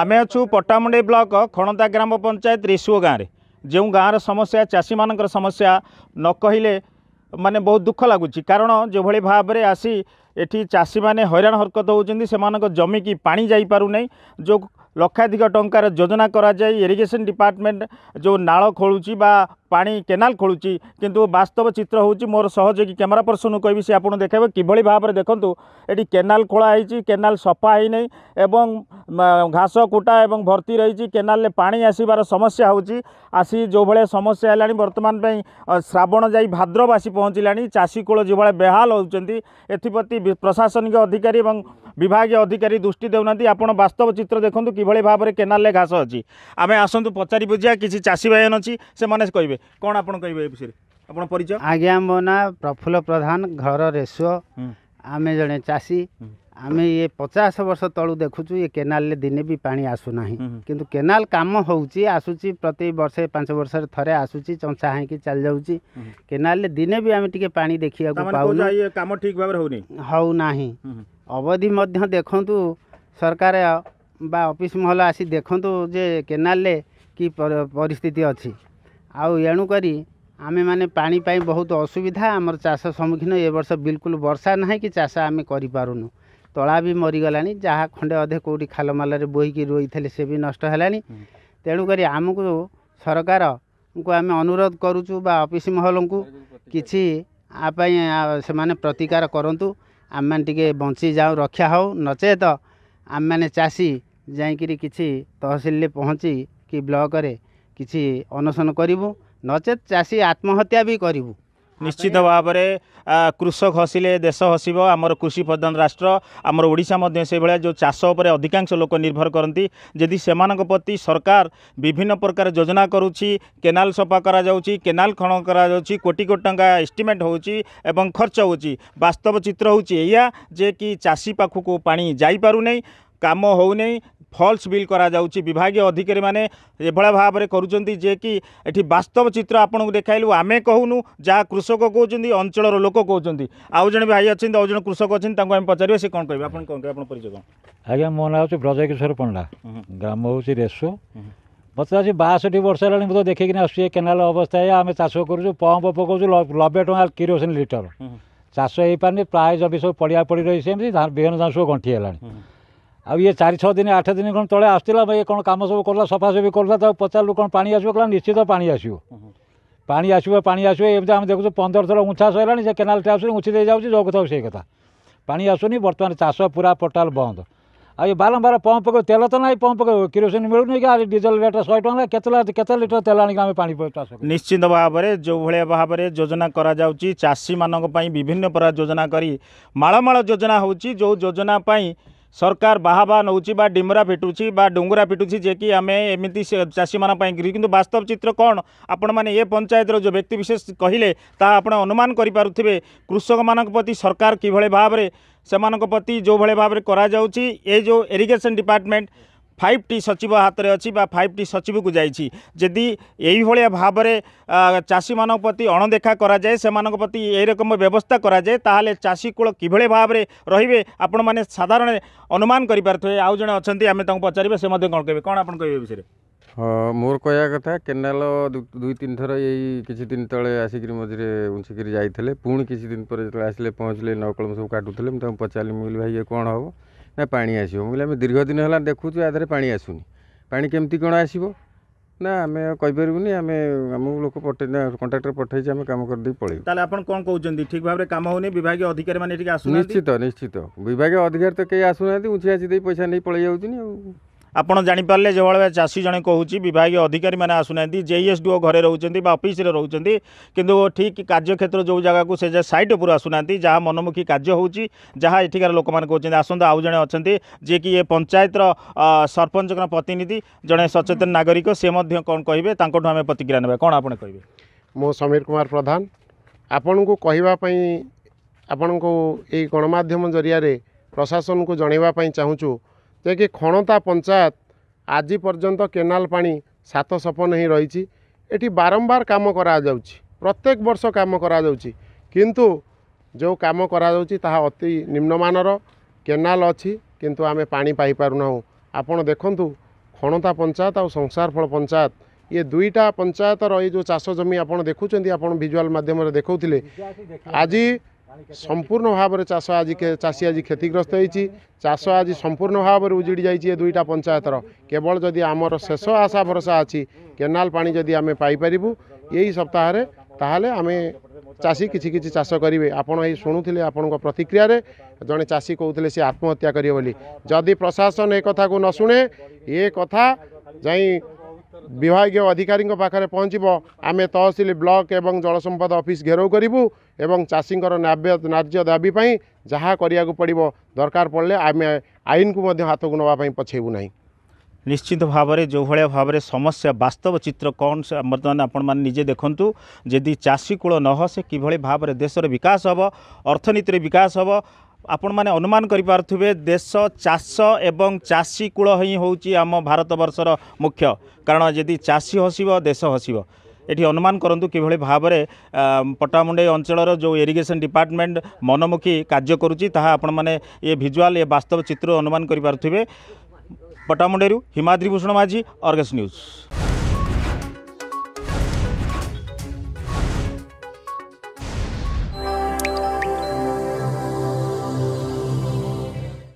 ଆମେ ଅଛୁ ପଟ୍ଟାମୁଣ୍ଡେଇ ବ୍ଲକ ଖଣନ୍ତା ଗ୍ରାମ ପଞ୍ଚାୟତ ରିସୁଓ ଗାଁରେ ଯେଉଁ ଗାଁର ସମସ୍ୟା ଚାଷୀମାନଙ୍କର ସମସ୍ୟା ନ କହିଲେ ମାନେ ବହୁତ ଦୁଃଖ ଲାଗୁଛି କାରଣ ଯେଭଳି ଭାବରେ ଆସି ଏଠି ଚାଷୀମାନେ ହଇରାଣ ହରକତ ହେଉଛନ୍ତି ସେମାନଙ୍କ ଜମିକି ପାଣି ଯାଇପାରୁନାହିଁ ଯେଉଁ লক্ষাধিক টঙ্কার যোজনা করা যায় ইরিগেশন ডিপার্টমেন্ট যে নাল খোলুচি বা পা কেনাল খোলুচি কিন্তু বাস্তব চিত্র হচ্ছে মোর সহযোগী ক্যামেরা পর্সন কবি সে আপনার দেখাবে কিভাবে ভাবে দেখুন এটি কেনাল খোলা হয়েছি কেনাল সফা হয়ে এবং ঘাস কুটা এবং ভর্তি রয়েছে কেনালে পা আসবার সমস্যা হচ্ছে আসি যেভাবে সমস্যা হল বর্তমান পাই শ্রাবণ যাই ভাদ্রব আসি পৌঁছলা চাষী কূল যেভাবে বেহাল হচ্ছেন এথিপ্রতি প্রশাসনিক অধিকারী এবং বিভাগীয় অধিকারী দৃষ্টি দেউনা আপনার বাস্তব চিত্র দেখুন কি কিভাবে ভাবে কেনালে ঘাস অছি আমি আসন্তু পচারি বুঝিয়া কিছু চাষী ভাইন অছি সেমানে কইবে কোন আপন কইবে এই বিষয়ে আপন পরিচয় আজ্ঞা মো না প্রফুল্ল প্রধান ঘর রেসুয় আমি জনে চাষী ଆମେ ଇଏ ପଚାଶ ବର୍ଷ ତଳୁ ଦେଖୁଛୁ ଇଏ କେନାଲରେ ଦିନେ ବି ପାଣି ଆସୁନାହିଁ କିନ୍ତୁ କେନାଲ କାମ ହେଉଛି ଆସୁଛି ପ୍ରତି ବର୍ଷେ ପାଞ୍ଚ ବର୍ଷରେ ଥରେ ଆସୁଛି ଚଞ୍ଚା ହେଇକି ଚାଲିଯାଉଛି କେନାଲରେ ଦିନେ ବି ଆମେ ଟିକେ ପାଣି ଦେଖିବାକୁ ପାଉନୁ କାମ ଠିକ୍ ଭାବରେ ହେଉନି ହେଉନାହିଁ ଅବଧି ମଧ୍ୟ ଦେଖନ୍ତୁ ସରକାର ବା ଅଫିସ୍ ମହଲ ଆସି ଦେଖନ୍ତୁ ଯେ କେନାଲରେ କି ପରିସ୍ଥିତି ଅଛି ଆଉ ଏଣୁକରି ଆମେମାନେ ପାଣି ପାଇଁ ବହୁତ ଅସୁବିଧା ଆମର ଚାଷ ସମ୍ମୁଖୀନ ଏ ବର୍ଷ ବିଲକୁଲ ବର୍ଷା ନାହିଁ କି ଚାଷ ଆମେ କରିପାରୁନୁ ତଳା ବି ମରିଗଲାଣି ଯାହା ଖଣ୍ଡେ ଅଧେ କେଉଁଠି ଖାଲମାଲରେ ବୋହିକି ରୋଇଥିଲେ ସେ ବି ନଷ୍ଟ ହେଲାଣି ତେଣୁକରି ଆମକୁ ସରକାରଙ୍କୁ ଆମେ ଅନୁରୋଧ କରୁଛୁ ବା ଅଫିସ୍ ମହଲଙ୍କୁ କିଛି ଆ ପାଇଁ ସେମାନେ ପ୍ରତିକାର କରନ୍ତୁ ଆମେମାନେ ଟିକେ ବଞ୍ଚିଯାଉ ରକ୍ଷା ହେଉ ନଚେତ ଆମେମାନେ ଚାଷୀ जाहसिल पहुँची कि ब्लक कि अनशन करूँ नचे चाषी आत्महत्या भी करूँ निश्चित भाव में कृषक हसिले देश हसब आमर कृषि प्रधान राष्ट्र आम ओडा से भाया जो चाष अधिकांश लोक निर्भर करती जदि से प्रति सरकार विभिन्न प्रकार योजना करुच्ची केनाल सफा करनाल खण कर कोटी कोटी टाँग एस्टिमेट हो खर्च होस्तव चित्र हूँ जे कि चाषी पाखक पा जापार नहीं कम हो ফলস বিল করা যাচ্ছে বিভাগীয় অধিকারী মানে এভাবে ভাবে করছেন যে কি এটি বাস্তব চিত্র আপনার দেখাইলু আমি কহুনু যা কৃষক কৌন অঞ্চলর লোক কৌন আউ জন ভাই অনেক আউ জন কৃষক অনেক আমি পচারি সে কম কে আপনার কে আপনার পরিচয় কম আজ্ঞা মো না হচ্ছে ব্রজকিশোর পণ্ডা গ্রাম হচ্ছে রেসো মতো আজ বাষট্টি বর্ষ হল মতো দেখে আসছি এ কেনাল অবস্থায় আমি চাষ করছু পম্প পকাউছু নবে টাকা কিরোসিন লিটর চাষ হয়ে পারি প্রায় জমি সব পড়িয়া পড়ি রয়েছে এমনি বিভিন্ন ধান সব গণ্ঠি হলানি ଆଉ ଇଏ ଚାରି ଛଅ ଦିନ ଆଠ ଦିନ କ'ଣ ତଳେ ଆସିଥିଲା ଇଏ କ'ଣ କାମ ସବୁ କଲା ସଫାସଫି କଲା ତାକୁ ପଚାରିଲୁ କ'ଣ ପାଣି ଆସିବ କହିଲା ନିଶ୍ଚିତ ପାଣି ଆସିବ ପାଣି ଆସିବ ପାଣି ଆସିବ ଏମିତି ଆମେ ଦେଖୁଛୁ ପନ୍ଦର ଥର ଉଁଛା ସରିଲାଣି ସେ କେନାଲଟା ଆସୁନି ଉଁଛି ଦେଇଯାଉଛି ଜଗୁଥାଉ ସେଇ କଥା ପାଣି ଆସୁନି ବର୍ତ୍ତମାନ ଚାଷ ପୁରା ଟୋଟାଲ୍ ବନ୍ଦ ଆଉ ଏ ବାରମ୍ବାର ପମ୍ପ ପକାଉ ତେଲ ତ ନାହିଁ ପମ୍ପ ପକାଉ କିରୋସିନ ମିଳୁନି କି ଆଉ ଡିଜେଲ ରେଟ୍ ଶହେ ଟଙ୍କା କେତେ କେତେ ଲିଟର ତେଲ ଆଣିକି ଆମେ ପାଣି ଚାଷ ନିଶ୍ଚିତ ଭାବରେ ଯେଉଁଭଳିଆ ଭାବରେ ଯୋଜନା କରାଯାଉଛି ଚାଷୀମାନଙ୍କ ପାଇଁ ବିଭିନ୍ନ ପ୍ରକାର ଯୋଜନା କରି ମାଳ ମାଳ ଯୋଜନା ହେଉଛି ଯେଉଁ ଯୋଜନା ପାଇଁ सरकार बाहा नौ डिमरा फिटुच्छ डुंगुरा फिटुच्छ जे आम एमती चाषी मानी कि बास्तव चित्र कौन आपण मैंने ये पंचायत जो व्यक्तिशेष कहले आप अनुमान करेंगे कृषक मान प्रति सरकार किभ भाव से प्रति जो भाव में करा जो इरीगेशन डिपार्टमेंट ফাইভ টি সচিব হাতের অছি বা ফাইভ টি সচিবকু যাইছি যদি এইভাবে ভাবে চাষী মান প্রতি অণদেখা করা যায় সে প্রতি এইরকম ব্যবস্থা করা যায় তাহলে চাষী কূল কিভাবে ভাবে রহবে আপন মানে সাধারণ অনুমান করে পারে আউ জন অনেক আমি তাঁর পচারে সে কোণ কে কোণ আপনার কে বিষয়ে ମୋର କହିବା କଥା କେନାଲ ଦୁଇ ତିନି ଥର ଏଇ କିଛି ଦିନ ତଳେ ଆସିକିରି ମଝିରେ ଉଞ୍ଚିକିରି ଯାଇଥିଲେ ପୁଣି କିଛି ଦିନ ପରେ ଯେତେବେଳେ ଆସିଲେ ପହଞ୍ଚିଲେ ନକଳମ ସବୁ କାଟୁଥିଲେ ମୁଁ ତାଙ୍କୁ ପଚାରିଲି ମୁଁ କହିଲି ଭାଇ ଇଏ କ'ଣ ହେବ ନା ପାଣି ଆସିବ ମୁଁ କହିଲି ଆମେ ଦୀର୍ଘ ଦିନ ହେଲା ଦେଖୁଛୁ ୟା ଦେହରେ ପାଣି ଆସୁନି ପାଣି କେମିତି କ'ଣ ଆସିବ ନା ଆମେ କହିପାରିବୁନି ଆମେ ଆମକୁ ଲୋକ ପଠେଇ କଣ୍ଟ୍ରାକ୍ଟର ପଠେଇଛି ଆମେ କାମ କରିଦେଇ ପଳେଇବୁ ତାହେଲେ ଆପଣ କ'ଣ କହୁଛନ୍ତି ଠିକ୍ ଭାବରେ କାମ ହେଉନି ବିଭାଗୀୟ ଅଧିକାରୀମାନେ ଏଠିକି ଆସୁ ନିଶ୍ଚିତ ନିଶ୍ଚିତ ବିଭାଗୀୟ ଅଧିକାରୀ ତ କେହି ଆସୁନାହାନ୍ତି ଉଁଚି ଆସି ଦେଇ ପଇସା ନେଇ ପଳେଇ ଯାଉଛନ୍ତି ଆଉ आप जापारे जो भाव चाषी जन कौन विभाग अधिकारी मैंने आसूना जेईएस डीओ घरे रोच्च अफिश्रे रोच कि ठीक कार्यक्षेत्र जो जगह को से सैट उपुर आसूना जहाँ मनोमुखी कार्य होठिकार लोक मैंने कौन आसत आउ जे अच्छा जे कि ये पंचायत सरपंच प्रतिनिधि जड़े सचेतन नागरिक से मैं कौन कहे आम प्रतिक्रिया ना कौन आप कहे मु समीर कुमार प्रधान आपण को कहवापी आपण को यणमाम जरिया प्रशासन को जनवाई चाहूँ ଯେ ଖଣତା ପଞ୍ଚାୟତ ଆଜି ପର୍ଯ୍ୟନ୍ତ କେନାଲ ପାଣି ସାତ ସପନ ହିଁ ରହିଛି ଏଠି ବାରମ୍ବାର କାମ କରାଯାଉଛି ପ୍ରତ୍ୟେକ ବର୍ଷ କାମ କରାଯାଉଛି କିନ୍ତୁ ଯେଉଁ କାମ କରାଯାଉଛି ତାହା ଅତି ନିମ୍ନମାନର କେନାଲ ଅଛି କିନ୍ତୁ ଆମେ ପାଣି ପାଇପାରୁନାହୁଁ ଆପଣ ଦେଖନ୍ତୁ ଖଣତା ପଞ୍ଚାୟତ ଆଉ ସଂସାରଫଳ ପଞ୍ଚାୟତ ଇଏ ଦୁଇଟା ପଞ୍ଚାୟତର ଏଇ ଯେଉଁ ଚାଷ ଜମି ଆପଣ ଦେଖୁଛନ୍ତି ଆପଣ ଭିଜୁଆଲ୍ ମାଧ୍ୟମରେ ଦେଖାଉଥିଲେ ଆଜି ସମ୍ପୂର୍ଣ୍ଣ ଭାବରେ ଚାଷ ଆଜି ଚାଷୀ ଆଜି କ୍ଷତିଗ୍ରସ୍ତ ହୋଇଛି ଚାଷ ଆଜି ସମ୍ପୂର୍ଣ୍ଣ ଭାବରେ ଉଜୁଡ଼ି ଯାଇଛି ଏ ଦୁଇଟା ପଞ୍ଚାୟତର କେବଳ ଯଦି ଆମର ଶେଷ ଆଶା ଭରସା ଅଛି କେନାଲ ପାଣି ଯଦି ଆମେ ପାଇପାରିବୁ ଏଇ ସପ୍ତାହରେ ତାହେଲେ ଆମେ ଚାଷୀ କିଛି କିଛି ଚାଷ କରିବେ ଆପଣ ଏଇ ଶୁଣୁଥିଲେ ଆପଣଙ୍କ ପ୍ରତିକ୍ରିୟାରେ ଜଣେ ଚାଷୀ କହୁଥିଲେ ସେ ଆତ୍ମହତ୍ୟା କରିବେ ବୋଲି ଯଦି ପ୍ରଶାସନ ଏ କଥାକୁ ନ ଶୁଣେ ଏ କଥା ଯାଇ ବିଭାଗୀୟ ଅଧିକାରୀଙ୍କ ପାଖରେ ପହଞ୍ଚିବ ଆମେ ତହସିଲ ବ୍ଲକ ଏବଂ ଜଳସମ୍ପଦ ଅଫିସ୍ ଘେରାଉ କରିବୁ ଏବଂ ଚାଷୀଙ୍କର ନ୍ୟାଯ୍ୟ ଦାବି ପାଇଁ ଯାହା କରିବାକୁ ପଡ଼ିବ ଦରକାର ପଡ଼ିଲେ ଆମେ ଆଇନକୁ ମଧ୍ୟ ହାତକୁ ନେବା ପାଇଁ ପଛେଇବୁ ନାହିଁ ନିଶ୍ଚିତ ଭାବରେ ଯେଉଁଭଳିଆ ଭାବରେ ସମସ୍ୟା ବାସ୍ତବ ଚିତ୍ର କ'ଣ ବର୍ତ୍ତମାନ ଆପଣମାନେ ନିଜେ ଦେଖନ୍ତୁ ଯଦି ଚାଷୀ କୂଳ ନହ ସେ କିଭଳି ଭାବରେ ଦେଶର ବିକାଶ ହେବ ଅର୍ଥନୀତିରେ ବିକାଶ ହେବ ଆପଣମାନେ ଅନୁମାନ କରିପାରୁଥିବେ ଦେଶ ଚାଷ ଏବଂ ଚାଷୀ କୂଳ ହିଁ ହେଉଛି ଆମ ଭାରତବର୍ଷର ମୁଖ୍ୟ କାରଣ ଯଦି ଚାଷୀ ହସିବ ଦେଶ ହସିବ ଏଠି ଅନୁମାନ କରନ୍ତୁ କିଭଳି ଭାବରେ ପଟ୍ଟାମୁଣ୍ଡେଇ ଅଞ୍ଚଳର ଯେଉଁ ଇରିଗେସନ୍ ଡିପାର୍ଟମେଣ୍ଟ ମନମୁଖୀ କାର୍ଯ୍ୟ କରୁଛି ତାହା ଆପଣମାନେ ଏ ଭିଜୁଆଲ୍ ଏ ବାସ୍ତବ ଚିତ୍ରରୁ ଅନୁମାନ କରିପାରୁଥିବେ ପଟ୍ଟାମୁଣ୍ଡେଇରୁ ହିମାଦ୍ରି ଭୂଷଣ ମାଝୀ ଅର୍ଗସ୍ ନ୍ୟୁଜ୍